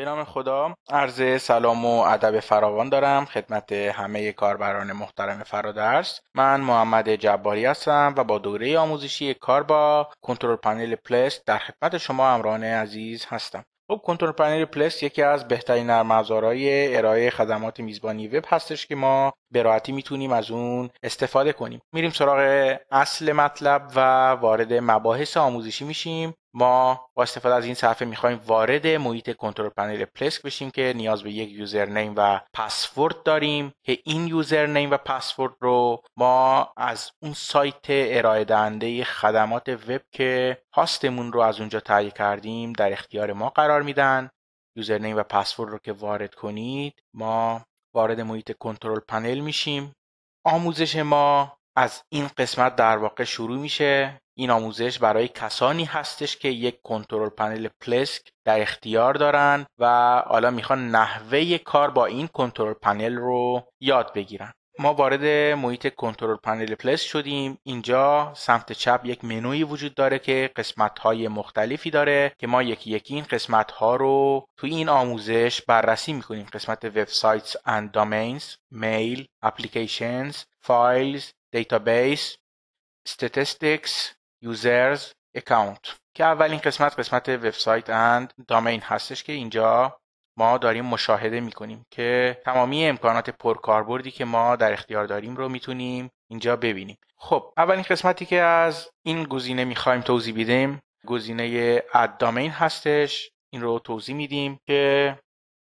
به نام خدا عرض سلام و ادب فراوان دارم خدمت همه کاربران محترم فرادرس من محمد جباری هستم و با دوره آموزشی کار با کنترل پنل پلس در خدمت شما امران عزیز هستم خب کنترل پنل پلس یکی از بهترین نرم ارائه خدمات میزبانی وب هستش که ما به راحتی میتونیم از اون استفاده کنیم میریم سراغ اصل مطلب و وارد مباحث آموزشی میشیم ما با استفاده از این صفحه میخوایم وارد محیط کنترل پنل پلسک بشیم که نیاز به یک یوزر نیم و پسورد داریم که این یوزر و پسورد رو ما از اون سایت ارائه دهنده خدمات وب که هاستمون رو از اونجا تهیه کردیم در اختیار ما قرار میدن یوزرنیم و پسورد رو که وارد کنید ما وارد محیط کنترل پنل میشیم آموزش ما از این قسمت در واقع شروع میشه این آموزش برای کسانی هستش که یک کنترل پنل پلسک در اختیار دارن و حالا میخوان نحوه کار با این کنترل پنل رو یاد بگیرن ما وارد محیط کنترل پنل پلس شدیم اینجا سمت چپ یک منوی وجود داره که قسمت های مختلفی داره که ما یکی یکی این قسمت ها رو تو این آموزش بررسی میکنیم قسمت وبسایتس اند دامینز میل اپلیکیشنز فایلز دیتابیس statistics یوزرز، اکاونت که اولین قسمت قسمت وبسایت اند دامین هستش که اینجا ما داریم مشاهده میکنیم که تمامی امکانات پرکاربردی که ما در اختیار داریم رو میتونیم اینجا ببینیم خب اولین قسمتی که از این گزینه میخوایم توضیح بدیم گزینه اد دامین هستش این رو توضیح میدیم که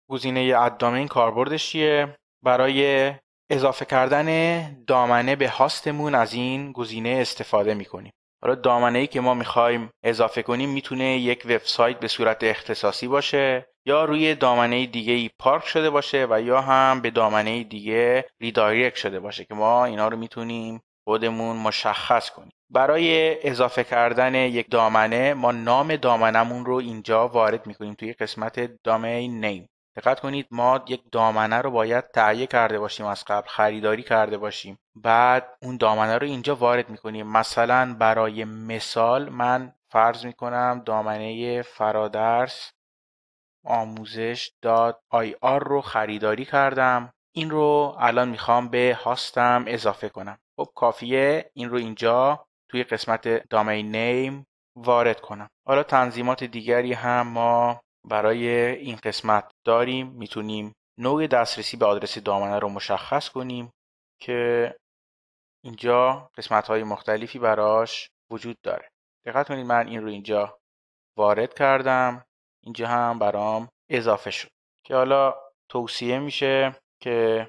گزینه اد دامین کاربردش چیه برای اضافه کردن دامنه به هاستمون از این گزینه استفاده میکنیم حالا دامنه ای که ما میخوایم اضافه کنیم میتونه یک وبسایت به صورت اختصاصی باشه یا روی دامنه دیگه ای پارک شده باشه و یا هم به دامنه دیگه ریدایرکت شده باشه که ما اینا رو میتونیم خودمون مشخص کنیم برای اضافه کردن یک دامنه ما نام دامنمون رو اینجا وارد میکنیم توی قسمت دامین نیم دقت کنید ما یک دامنه رو باید تهیه کرده باشیم از قبل خریداری کرده باشیم بعد اون دامنه رو اینجا وارد میکنیم مثلا برای مثال من فرض میکنم دامنه فرادرس آموزش داد آی آر رو خریداری کردم این رو الان میخوام به هاستم اضافه کنم خب کافیه این رو اینجا توی قسمت دامین نیم وارد کنم حالا تنظیمات دیگری هم ما برای این قسمت داریم میتونیم نوع دسترسی به آدرس دامنه رو مشخص کنیم که اینجا قسمت های مختلفی براش وجود داره دقت کنید من این رو اینجا وارد کردم اینجا هم برام اضافه شد که حالا توصیه میشه که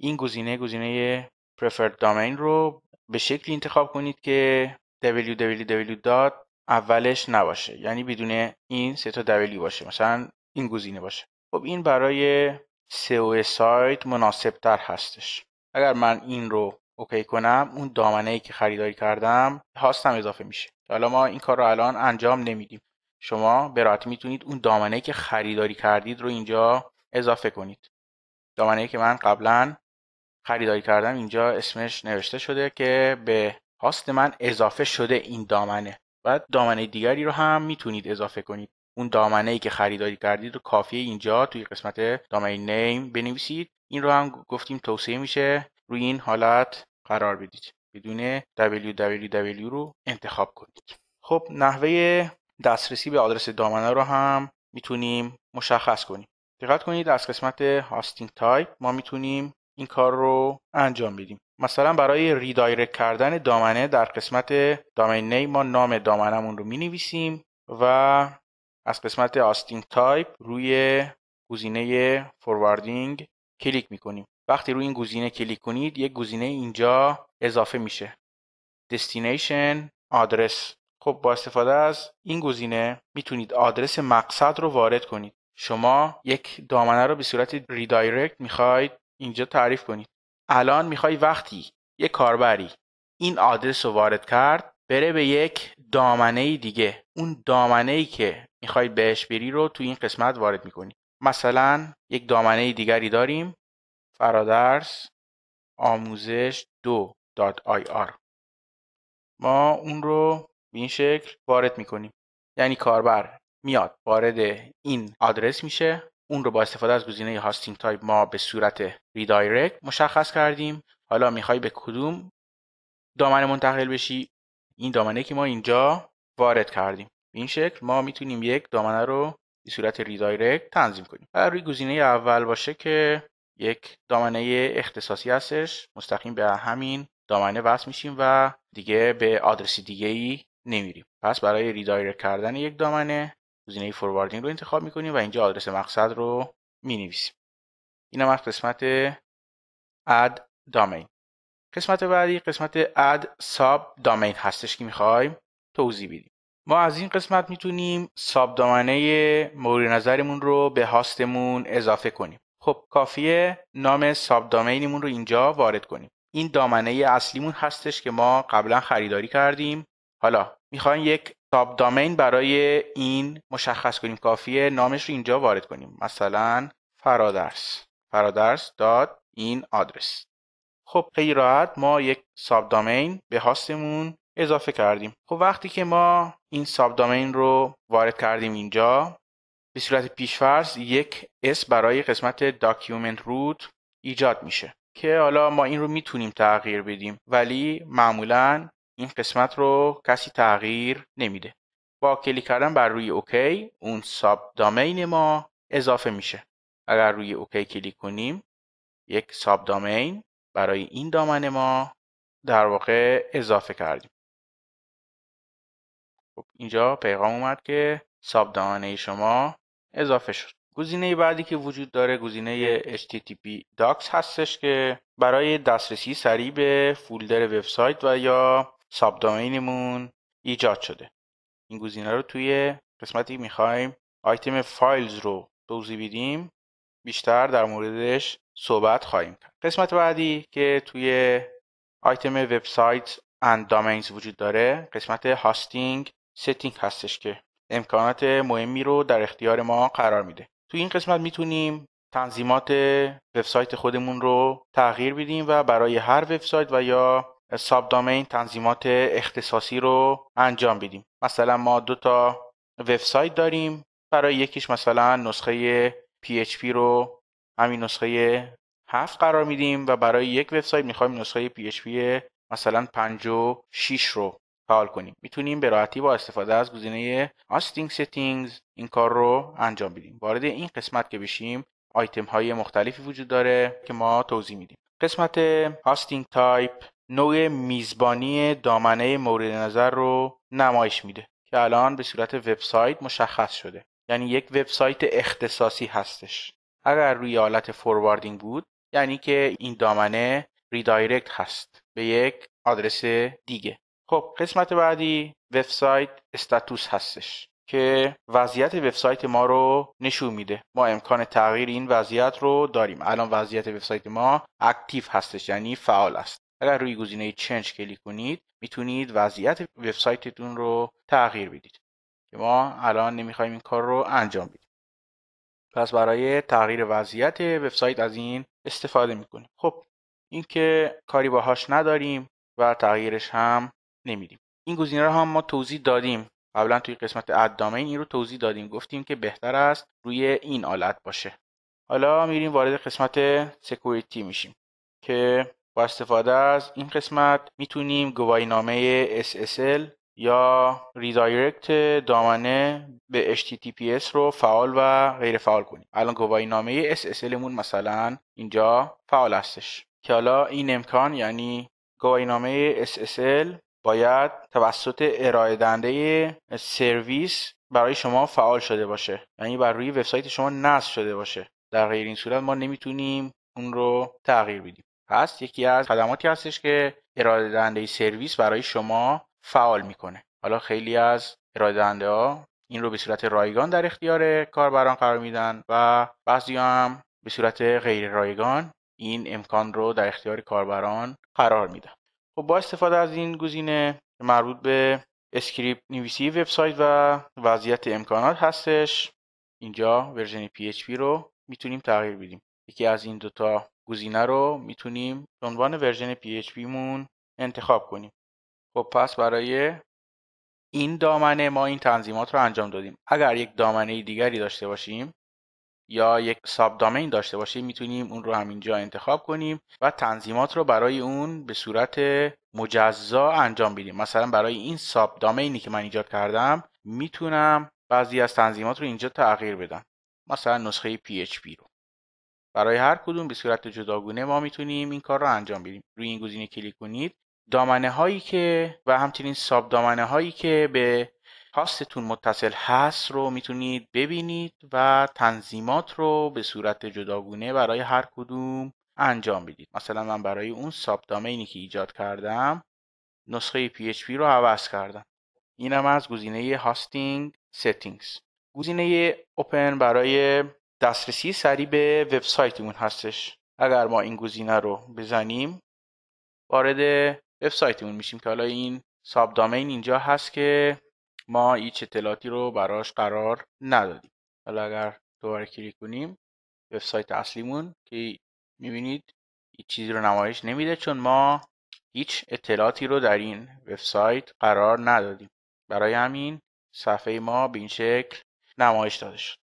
این گزینه گزینه preferred domain رو به شکلی انتخاب کنید که www. اولش نباشه یعنی بدون این سه تا دبلی باشه مثلا این گزینه باشه خب این برای سئو سایت مناسب تر هستش اگر من این رو اوکی کنم اون دامنه ای که خریداری کردم هاستم اضافه میشه حالا ما این کار رو الان انجام نمیدیم شما به میتونید اون دامنه که خریداری کردید رو اینجا اضافه کنید دامنه که من قبلا خریداری کردم اینجا اسمش نوشته شده که به هاست من اضافه شده این دامنه و دامنه دیگری رو هم میتونید اضافه کنید اون دامنه ای که خریداری کردید رو کافیه اینجا توی قسمت دامنه نیم بنویسید این رو هم گفتیم توصیه میشه روی این حالت قرار بدید بدون www رو انتخاب کنید خب نحوه دسترسی به آدرس دامنه رو هم میتونیم مشخص کنیم دقت کنید از قسمت هاستینگ تایپ ما میتونیم این کار رو انجام بدیم مثلا برای ریدایرکت کردن دامنه در قسمت دامین نیم ما نام دامنمون رو مینویسیم و از قسمت هاستینگ تایپ روی گزینه فورواردینگ کلیک میکنیم وقتی روی این گزینه کلیک کنید یک گزینه اینجا اضافه میشه دستینیشن آدرس خب با استفاده از این گزینه میتونید آدرس مقصد رو وارد کنید شما یک دامنه رو به صورت ریدایرکت میخواید اینجا تعریف کنید الان میخوای وقتی یک کاربری این آدرس رو وارد کرد بره به یک دامنه دیگه اون دامنه ای که میخوای بهش بری رو تو این قسمت وارد میکنید مثلا یک دامنه دیگری داریم فرادرس آموزش دو ما اون رو به این شکل وارد میکنیم یعنی کاربر میاد وارد این آدرس میشه اون رو با استفاده از گزینه هاستینگ تایپ ما به صورت ریدایرکت مشخص کردیم حالا میخوای به کدوم دامنه منتقل بشی این دامنه که ما اینجا وارد کردیم به این شکل ما میتونیم یک دامنه رو به صورت ریدایرکت تنظیم کنیم هر روی گزینه اول باشه که یک دامنه اختصاصی هستش مستقیم به همین دامنه وصل میشیم و دیگه به آدرسی دیگه ای نمیریم پس برای ریدایرکت کردن یک دامنه گزینه فورواردینگ رو انتخاب میکنیم و اینجا آدرس مقصد رو مینویسیم این هم قسمت اد دامین قسمت بعدی قسمت اد ساب دامین هستش که میخوایم توضیح بدیم ما از این قسمت میتونیم ساب دامنه مورد نظرمون رو به هاستمون اضافه کنیم خب کافیه نام ساب دامینمون رو اینجا وارد کنیم این دامنه اصلیمون هستش که ما قبلا خریداری کردیم حالا میخوایم یک ساب دامین برای این مشخص کنیم کافیه نامش رو اینجا وارد کنیم مثلا فرادرس فرادرس داد این آدرس خب خیلی راحت ما یک ساب دامین به هاستمون اضافه کردیم خب وقتی که ما این ساب دامین رو وارد کردیم اینجا به صورت پیشفرض یک اس برای قسمت داکیومنت روت ایجاد میشه که حالا ما این رو میتونیم تغییر بدیم ولی معمولا این قسمت رو کسی تغییر نمیده با کلیک کردن بر روی اوکی اون ساب دامین ما اضافه میشه اگر روی اوکی کلیک کنیم یک ساب دامین برای این دامن ما در واقع اضافه کردیم خب اینجا پیغام اومد که ساب دامنه شما اضافه شد گزینه بعدی که وجود داره گزینه HTTP Docs هستش که برای دسترسی سریع به فولدر وبسایت و یا ساب دامینمون ایجاد شده این گزینه رو توی قسمتی میخوایم آیتم فایلز رو توضیح بدیم بیشتر در موردش صحبت خواهیم کرد قسمت بعدی که توی آیتم وبسایت اند دامینز وجود داره قسمت هاستینگ ستینگ هستش که امکانات مهمی رو در اختیار ما قرار میده تو این قسمت میتونیم تنظیمات وبسایت خودمون رو تغییر بدیم و برای هر وبسایت و یا دامین تنظیمات اختصاصی رو انجام بدیم مثلا ما دو تا وبسایت داریم برای یکیش مثلا نسخه PHP رو همین نسخه 7 قرار میدیم و برای یک وبسایت میخوایم نسخه PHP مثلا 56 رو فعال کنیم میتونیم به راحتی با استفاده از گزینه هاستینگ سیتینگز این کار رو انجام بدیم وارد این قسمت که بشیم آیتم های مختلفی وجود داره که ما توضیح میدیم قسمت هاستینگ تایپ نوع میزبانی دامنه مورد نظر رو نمایش میده که الان به صورت وبسایت مشخص شده یعنی یک وبسایت اختصاصی هستش اگر روی حالت فورواردینگ بود یعنی که این دامنه ریدایرکت هست به یک آدرس دیگه خب قسمت بعدی وبسایت استاتوس هستش که وضعیت وبسایت ما رو نشون میده ما امکان تغییر این وضعیت رو داریم الان وضعیت وبسایت ما اکتیو هستش یعنی فعال است اگر روی گزینه چنج کلیک کنید میتونید وضعیت وبسایتتون رو تغییر بدید که ما الان نمیخوایم این کار رو انجام بدیم پس برای تغییر وضعیت وبسایت از این استفاده میکنیم خب اینکه کاری باهاش نداریم و تغییرش هم نمیدیم این گزینه رو هم ما توضیح دادیم قبلا توی قسمت ادامه این رو توضیح دادیم گفتیم که بهتر است روی این آلت باشه حالا میریم وارد قسمت سکوریتی میشیم که با استفاده از این قسمت میتونیم گواهینامه SSL یا ریدایرکت دامنه به HTTPS رو فعال و غیر فعال کنیم الان گواهینامه SSL مون مثلا اینجا فعال هستش که حالا این امکان یعنی گواهینامه SSL باید توسط ارائه سرویس برای شما فعال شده باشه یعنی بر روی وبسایت شما نصب شده باشه در غیر این صورت ما نمیتونیم اون رو تغییر بدیم یکی از خدماتی هستش که ارائه دهنده سرویس برای شما فعال میکنه حالا خیلی از ارائه دهنده ها این رو به صورت رایگان در اختیار کاربران قرار میدن و بعضی هم به صورت غیر رایگان این امکان رو در اختیار کاربران قرار میدن خب با استفاده از این گزینه مربوط به اسکریپت نویسی وبسایت و وضعیت امکانات هستش اینجا ورژن PHP رو میتونیم تغییر بدیم یکی از این دوتا گزینه رو میتونیم به عنوان ورژن PHP مون انتخاب کنیم خب پس برای این دامنه ما این تنظیمات رو انجام دادیم اگر یک دامنه دیگری داشته باشیم یا یک ساب دامین داشته باشیم میتونیم اون رو همینجا انتخاب کنیم و تنظیمات رو برای اون به صورت مجزا انجام بدیم مثلا برای این ساب دامینی که من ایجاد کردم میتونم بعضی از تنظیمات رو اینجا تغییر بدم مثلا نسخه PHP رو برای هر کدوم به صورت جداگونه ما میتونیم این کار را انجام بدیم روی این گزینه کلیک کنید دامنه هایی که و همچنین ساب دامنه هایی که به هاستتون متصل هست رو میتونید ببینید و تنظیمات رو به صورت جداگونه برای هر کدوم انجام بدید مثلا من برای اون ساب دامینی که ایجاد کردم نسخه PHP رو عوض کردم اینم از گزینه هاستینگ سیتینگز گزینه اوپن برای دسترسی سریع به وبسایتمون هستش اگر ما این گزینه رو بزنیم وارد وبسایتمون میشیم که حالا این ساب دامین اینجا هست که ما هیچ اطلاعاتی رو براش قرار ندادیم حالا اگر دوباره کلیک کنیم وبسایت اصلیمون که میبینید هیچ چیزی رو نمایش نمیده چون ما هیچ اطلاعاتی رو در این وبسایت قرار ندادیم برای همین صفحه ما به این شکل نمایش داده شد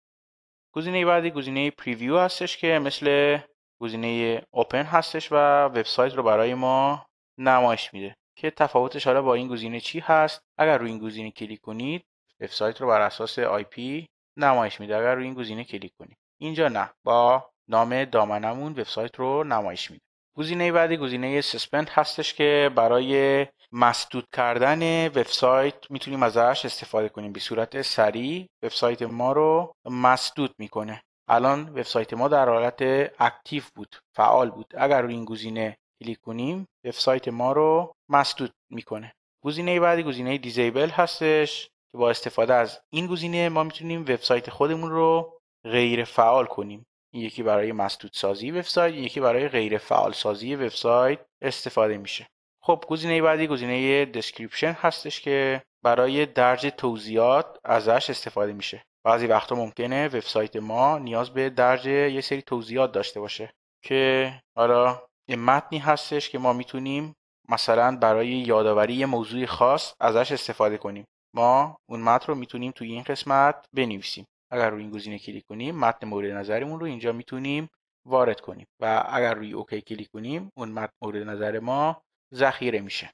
گزینه بعدی گزینه پریویو هستش که مثل گزینه اوپن هستش و وبسایت رو برای ما نمایش میده که تفاوتش حالا با این گزینه چی هست اگر روی این گزینه کلیک کنید وبسایت رو بر اساس آی پی نمایش میده اگر روی این گزینه کلیک کنید اینجا نه با نام دامنمون وبسایت رو نمایش میده گزینه بعدی گزینه سسپند هستش که برای مسدود کردن وبسایت میتونیم ازش استفاده کنیم به صورت سریع وبسایت ما رو مسدود میکنه الان وبسایت ما در حالت اکتیو بود فعال بود اگر روی این گزینه کلیک کنیم وبسایت ما رو مسدود میکنه گزینه بعدی گزینه دیزیبل هستش که با استفاده از این گزینه ما میتونیم وبسایت خودمون رو غیر فعال کنیم این یکی برای مسدود سازی وبسایت یکی برای غیر فعال سازی وبسایت استفاده میشه خب گزینه بعدی گزینه دسکریپشن هستش که برای درج توضیحات ازش استفاده میشه بعضی وقتا ممکنه وبسایت ما نیاز به درج یه سری توضیحات داشته باشه که حالا یه متنی هستش که ما میتونیم مثلا برای یادآوری یه موضوع خاص ازش استفاده کنیم ما اون متن رو میتونیم توی این قسمت بنویسیم اگر روی این گزینه کلیک کنیم متن مورد نظرمون رو اینجا میتونیم وارد کنیم و اگر روی اوکی کلیک کنیم اون متن مورد نظر ما ذخیره میشه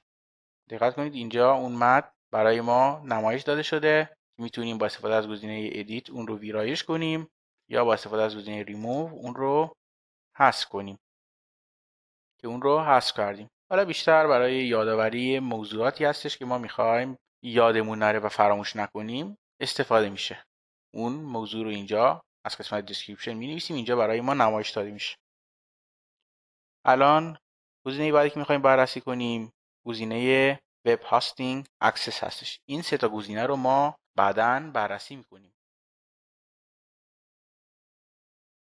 دقت کنید اینجا اون مد برای ما نمایش داده شده میتونیم با استفاده از گزینه ادیت اون رو ویرایش کنیم یا با استفاده از گزینه ریموو اون رو حذف کنیم که اون رو حذف کردیم حالا بیشتر برای یادآوری موضوعاتی هستش که ما میخوایم یادمون نره و فراموش نکنیم استفاده میشه اون موضوع رو اینجا از قسمت دسکریپشن می اینجا برای ما نمایش داده میشه الان گزینه بعدی که میخوایم بررسی کنیم گزینه وب هاستینگ اکسس هستش این سه تا گزینه رو ما بعدا بررسی میکنیم